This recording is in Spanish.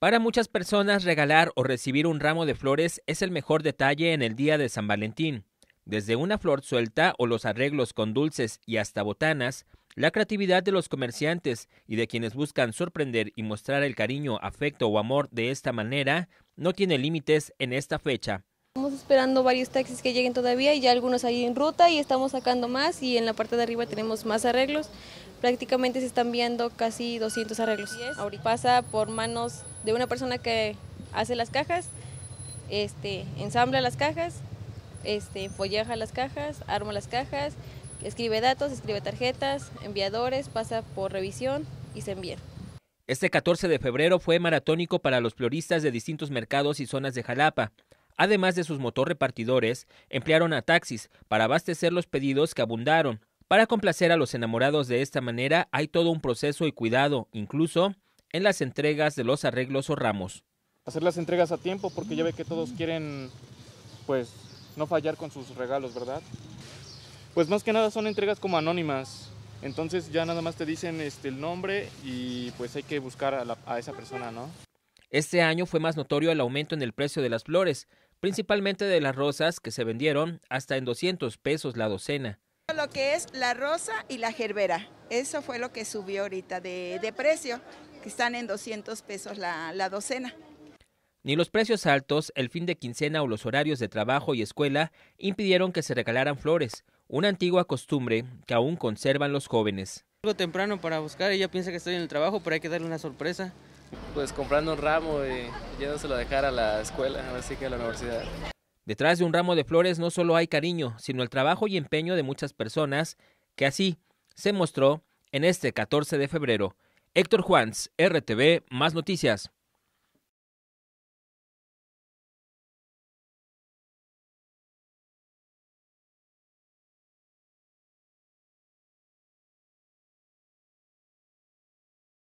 Para muchas personas, regalar o recibir un ramo de flores es el mejor detalle en el día de San Valentín. Desde una flor suelta o los arreglos con dulces y hasta botanas, la creatividad de los comerciantes y de quienes buscan sorprender y mostrar el cariño, afecto o amor de esta manera no tiene límites en esta fecha. Estamos esperando varios taxis que lleguen todavía y ya algunos ahí en ruta y estamos sacando más y en la parte de arriba tenemos más arreglos. Prácticamente se están viendo casi 200 arreglos. Ahorita pasa por manos de una persona que hace las cajas, este, ensambla las cajas, este, follaja las cajas, arma las cajas, escribe datos, escribe tarjetas, enviadores, pasa por revisión y se envía. Este 14 de febrero fue maratónico para los floristas de distintos mercados y zonas de Jalapa. Además de sus motor repartidores, emplearon a taxis para abastecer los pedidos que abundaron. Para complacer a los enamorados de esta manera hay todo un proceso y cuidado, incluso en las entregas de los arreglos o ramos. Hacer las entregas a tiempo porque ya ve que todos quieren pues no fallar con sus regalos, ¿verdad? Pues más que nada son entregas como anónimas. Entonces ya nada más te dicen este, el nombre y pues hay que buscar a, a esa persona, ¿no? Este año fue más notorio el aumento en el precio de las flores, principalmente de las rosas que se vendieron hasta en 200 pesos la docena. Lo que es la rosa y la gerbera, eso fue lo que subió ahorita de, precio, que están en 200 pesos la, docena. Ni los precios altos, el fin de quincena o los horarios de trabajo y escuela impidieron que se regalaran flores, una antigua costumbre que aún conservan los jóvenes. temprano para buscar, ella piensa que estoy en el trabajo, pero hay que darle una sorpresa. Pues comprando un ramo y yéndoselo a dejar a la escuela, así que a la universidad. Detrás de un ramo de flores no solo hay cariño, sino el trabajo y empeño de muchas personas, que así se mostró en este 14 de febrero. Héctor Juans, RTV, más noticias.